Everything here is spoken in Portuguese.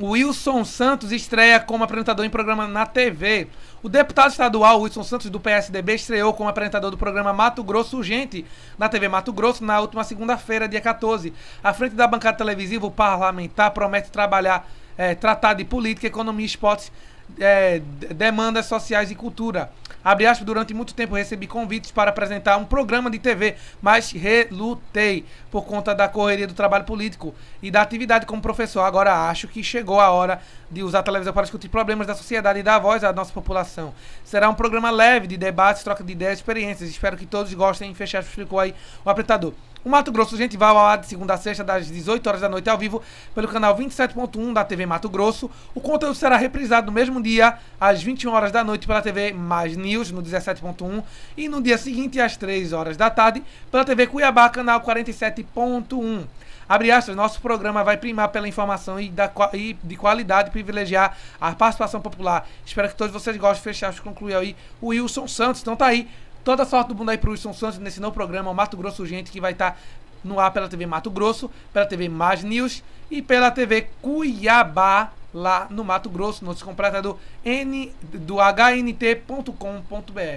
Wilson Santos estreia como apresentador em programa na TV. O deputado estadual Wilson Santos, do PSDB, estreou como apresentador do programa Mato Grosso Urgente, na TV Mato Grosso, na última segunda-feira, dia 14. À frente da bancada televisiva, o parlamentar promete trabalhar, é, tratar de política, economia, esportes, é, demandas sociais e cultura. Abre aspas, durante muito tempo recebi convites para apresentar um programa de TV, mas relutei por conta da correria do trabalho político e da atividade como professor. Agora acho que chegou a hora de usar a televisão para discutir problemas da sociedade e dar voz à nossa população. Será um programa leve de debates, troca de ideias e experiências. Espero que todos gostem. Fechar explicou aí o apresentador. O Mato Grosso Gente vai ao ar de segunda a sexta, das 18 horas da noite ao vivo, pelo canal 27.1 da TV Mato Grosso. O conteúdo será reprisado no mesmo dia, às 21 horas da noite, pela TV Mais News, no 17.1, e no dia seguinte, às 3 horas da tarde, pela TV Cuiabá, canal 47.1 abre aspas, nosso programa vai primar pela informação e, da, e de qualidade, privilegiar a participação popular. Espero que todos vocês gostem. Fecha aspas, concluiu aí o Wilson Santos. Então tá aí Toda sorte do mundo aí pro Wilson Santos nesse novo programa, o Mato Grosso gente que vai estar tá no ar pela TV Mato Grosso, pela TV Mais News e pela TV Cuiabá, lá no Mato Grosso, nosso comprador N, do hnt.com.br.